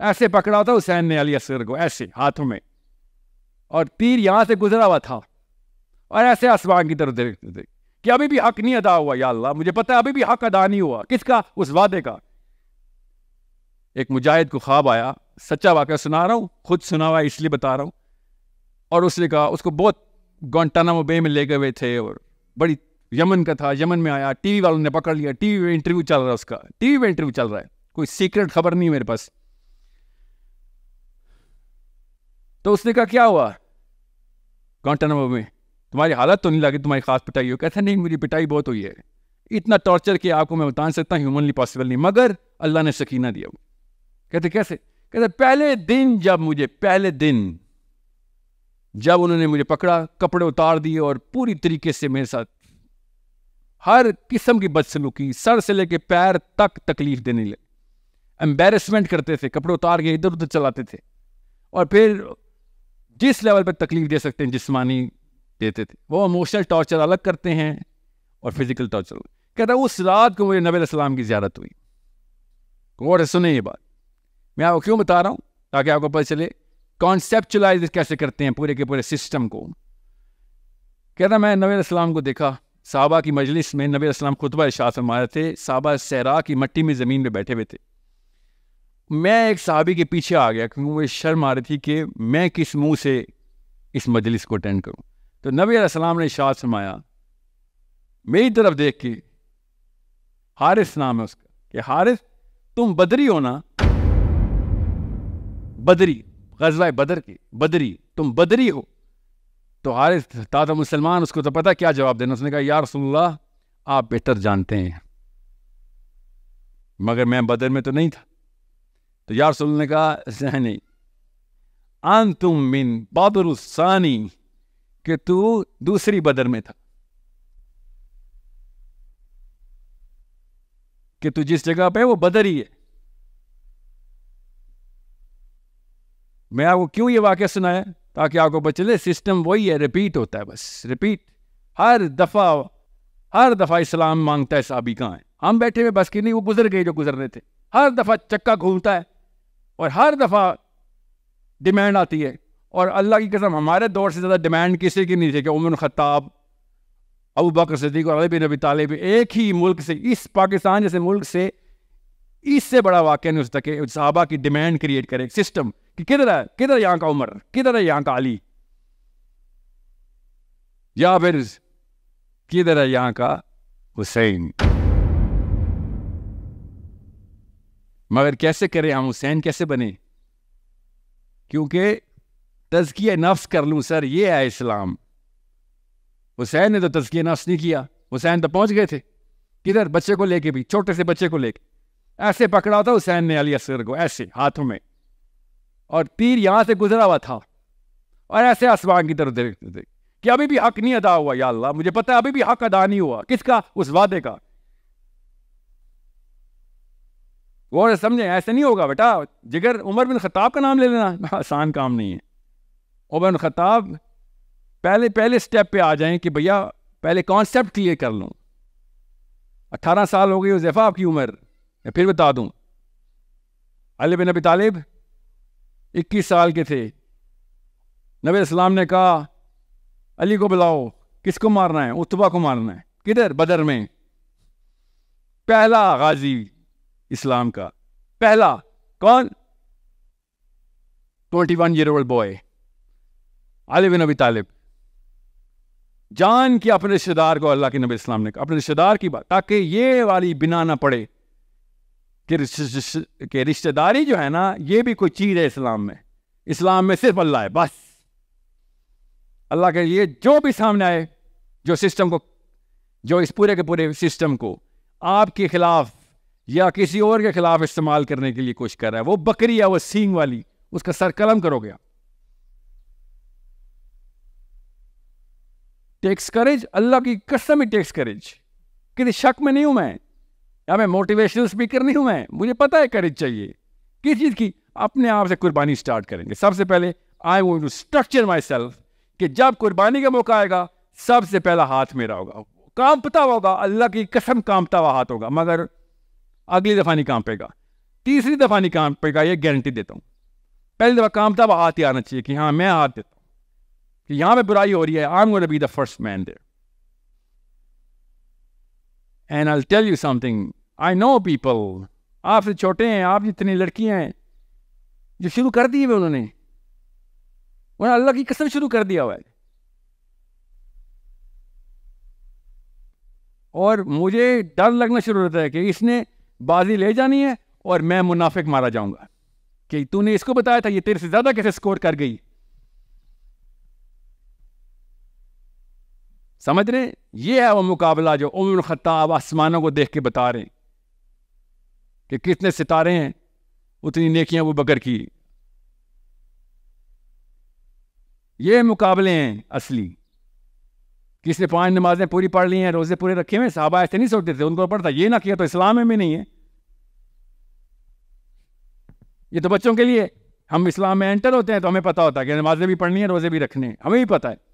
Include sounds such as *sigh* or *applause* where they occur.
ऐसे पकड़ा था हुसैन ने अली असगर को ऐसे हाथों में और तीर यहाँ से गुजरा हुआ था और ऐसे आसमान की तरफ देखते थे कि अभी भी हक नहीं अदा हुआ या अल्लाह मुझे पता है अभी भी हक अदा नहीं हुआ किसका उस वादे का एक मुजाहिद को ख्वाब आया सच्चा वाक्य सुना रहा हूँ खुद सुना हुआ इसलिए बता रहा हूँ और उसने कहा उसको बहुत गोंटानामो बे में ले गए हुए थे और बड़ी यमन का था यमन में आया टीवी वालों ने पकड़ लिया टीवी में इंटरव्यू चल रहा है उसका टीवी में इंटरव्यू चल रहा है कोई सीक्रेट खबर नहीं है मेरे पास तो उसने कहा क्या हुआ कॉन्टनमो में तुम्हारी हालत तो नहीं लगी तुम्हारी खास पिटाई हो कहता नहीं मेरी पिटाई बहुत हुई है इतना टॉर्चर किया आपको मैं बता सकता ह्यूमनली पॉसिबल नहीं मगर अल्लाह ने सकीना दिया कहते कैसे कहते पहले दिन जब मुझे पहले दिन जब उन्होंने मुझे पकड़ा कपड़े उतार दिए और पूरी तरीके से मेरे साथ हर किस्म की बदसलूकी सर से लेके पैर तक तकलीफ देने लगे एम्बेरसमेंट करते थे कपड़े उतार के इधर उधर चलाते थे और फिर जिस लेवल पर तकलीफ दे सकते हैं जिसमानी देते थे वो इमोशनल टॉर्चर अलग करते हैं और फिजिकल टॉर्चर कहता है उस रात को मुझे नबी सलाम की ज्यारत हुई गौर सुने ये बात मैं आपको क्यों बता रहा हूँ ताकि आपको पता चले कॉन्सेप्चुलाइज कैसे करते हैं पूरे के पूरे सिस्टम को कहता मैं नबी सलाम को देखा साहबा की मजलिस में नबी सलाम खुतबा इशात फरमा थे साहबा सहरा की मट्टी में ज़मीन पर बैठे हुए थे मैं एक साहबी के पीछे आ गया क्योंकि मुझे शर्म आ रही थी कि मैं किस मुंह से इस मजलिस को अटेंड करूं तो नबी सलाम ने शाद समाया मेरी तरफ देख के हारिस नाम है उसका कि हारिस तुम बदरी हो ना बदरी गजवा बदर की बदरी तुम बदरी हो तो हारिस ताज़ा मुसलमान उसको तो पता क्या जवाब देना उसने कहा यार रसुल्ला आप बेहतर जानते हैं मगर मैं बदर में तो नहीं था तो यार सुनने ने कहा नहीं आन तुम मिन बाबरुसानी कि तू दूसरी बदर में था कि तू जिस जगह पे वो बदर ही है मैं आपको क्यों ये वाक्य सुनाया ताकि आपको बचले सिस्टम वही है रिपीट होता है बस रिपीट हर दफ़ा हर दफ़ा इस्लाम मांगता है साबिका है हम बैठे हुए बस की नहीं वो गुजर गए जो गुजरने थे हर दफ़ा चक्का घूमता है और हर दफ़ा डिमांड आती है और अल्लाह की कसम हमारे दौर से ज़्यादा डिमांड किसी की नहीं थी कि उमर ख़ताब अबू बकर सदीक और अलबी नबी तालब एक ही मुल्क से इस पाकिस्तान जैसे मुल्क से इससे बड़ा वाक्य नहीं हो सकता कि साहबा की डिमांड क्रिएट करे सिस्टम कि किधर है किधर यहाँ का उमर किधर है यहाँ का अली या फिर किधर है यहाँ का हुसैन मगर कैसे करें हम हुसैन कैसे बने क्योंकि तजकिय नफ्स कर लूँ सर ये है इस्लाम हुसैन ने तो तजकिय नफ्स नहीं किया हुसैन तो पहुँच गए थे किधर बच्चे को लेके भी छोटे से बच्चे को लेके ऐसे पकड़ा था हुसैन ने अली असगर को ऐसे हाथों में और तीर यहाँ से गुजरा हुआ था और ऐसे आसमान की तरफ देखते थे कि अभी भी हक नहीं अदा हुआ या अल्लाह मुझे पता है अभी भी हक अदा नहीं हुआ किसका उस वादे का गौर समझें ऐसे नहीं होगा बेटा जिगर उमर बिन खताब का नाम ले लेना *laughs* आसान काम नहीं है उमर बिन खताब पहले पहले स्टेप पे आ जाएं कि भैया पहले कॉन्सेप्ट क्लियर कर लूँ अट्ठारह साल हो गई उजैफा आपकी उम्र मैं फिर बता दूँ अली बिन अबी तालिब इक्कीस साल के थे नबी इस्लाम ने कहा अली को बुलाओ किसको मारना है उतबा को मारना है किधर बदर में पहला गाजी इस्लाम का पहला कौन twenty one year old boy आलिब नबी तालिब जान के अपने रिश्तेदार को अल्लाह के नबी इस्लाम ने अपने रिश्तेदार की बात ताकि ये वाली बिना ना पड़े कि के रिश्तेदारी जो है ना ये भी कोई चीज़ है इस्लाम में इस्लाम में सिर्फ अल्लाह है बस अल्लाह के लिए जो भी सामने आए जो सिस्टम को जो इस पूरे के पूरे सिस्टम को आपके खिलाफ या किसी और के खिलाफ इस्तेमाल करने के लिए कुछ कर रहा है वो बकरी या वो सींग वाली उसका सर कलम करोगे टेक्स करेज अल्लाह की कसम ही टेक्स करेज किसी शक में नहीं हूं मैं या मैं मोटिवेशनल स्पीकर नहीं हूं मैं मुझे पता है करेज चाहिए किस चीज़ की अपने आप से कुर्बानी स्टार्ट करेंगे सबसे पहले आई वो टू स्ट्रक्चर माई सेल्फ कि जब कुर्बानी का मौका आएगा सबसे पहला हाथ मेरा होगा कांपता हुआ होगा अल्लाह की कसम कांपता हुआ हाथ होगा मगर अगली दफ़ा नहीं काम पेगा तीसरी दफ़ा नहीं काम पेगा ये गारंटी देता हूँ पहली दफ़ा काम तब हाथ ही आना चाहिए कि हाँ मैं हाथ देता हूँ कि यहाँ पे बुराई हो रही है I am gonna be the first man there and I tell you something I know people आपसे छोटे हैं आप जितनी लड़कियाँ हैं जो शुरू कर दिए हुए उन्होंने उन्होंने अल्लाह की कसम शुरू कर दिया हुआ है और मुझे डर लगना शुरू होता है कि इसने बाजी ले जानी है और मैं मुनाफिक मारा जाऊंगा कि तूने इसको बताया था ये तेरे से ज्यादा कैसे स्कोर कर गई समझ रहे ये है वो मुकाबला जो उम्र खत्ताब आसमानों को देख के बता रहे कि कितने सितारे हैं उतनी नेकियां वो बकर की ये मुकाबले हैं असली किसने इसने पांच नमाजें पूरी पढ़ ली हैं रोजे पूरे रखे हुए साहबा ऐसे नहीं सोचते थे उनको तो पढ़ता ये ना किया तो इस्लाम में भी नहीं है ये तो बच्चों के लिए हम इस्लाम में एंटर होते हैं तो हमें पता होता है कि नमाजें भी पढ़नी है रोजे भी रखने हैं हमें भी पता है